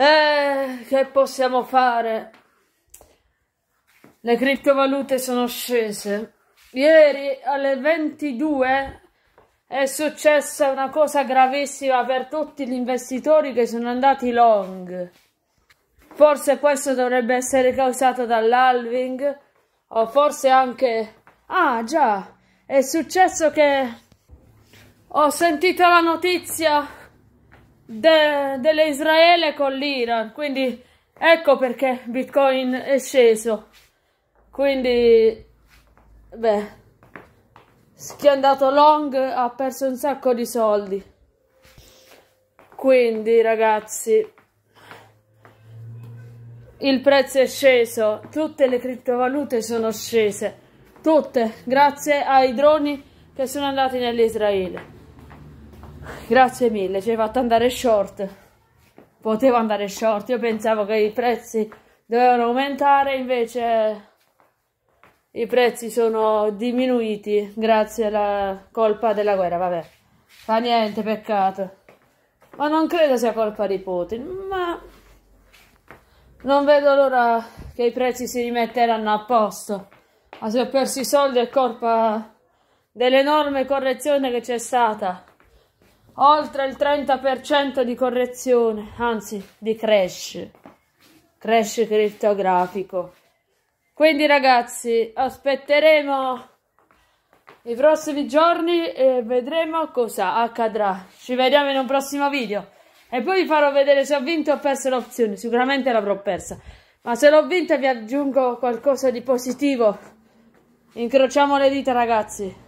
Eh, che possiamo fare? Le criptovalute sono scese. Ieri alle 22 è successa una cosa gravissima per tutti gli investitori che sono andati long. Forse questo dovrebbe essere causato dall'alving o forse anche... Ah già, è successo che ho sentito la notizia de, dell'Israele con l'Iran. Quindi ecco perché Bitcoin è sceso. Quindi, beh, chi è andato long ha perso un sacco di soldi. Quindi, ragazzi, il prezzo è sceso, tutte le criptovalute sono scese, tutte, grazie ai droni che sono andati nell'Israele. Grazie mille, ci hai fatto andare short. Potevo andare short, io pensavo che i prezzi dovevano aumentare, invece i prezzi sono diminuiti grazie alla colpa della guerra, vabbè. Fa niente, peccato. Ma non credo sia colpa di Putin, ma non vedo l'ora che i prezzi si rimetteranno a posto. Ma se ho perso i soldi è colpa dell'enorme correzione che c'è stata oltre il 30% di correzione, anzi di crash, crash criptografico. Quindi ragazzi, aspetteremo i prossimi giorni e vedremo cosa accadrà. Ci vediamo in un prossimo video e poi vi farò vedere se ho vinto o perso l'opzione, sicuramente l'avrò persa. Ma se l'ho vinta vi aggiungo qualcosa di positivo. Incrociamo le dita ragazzi.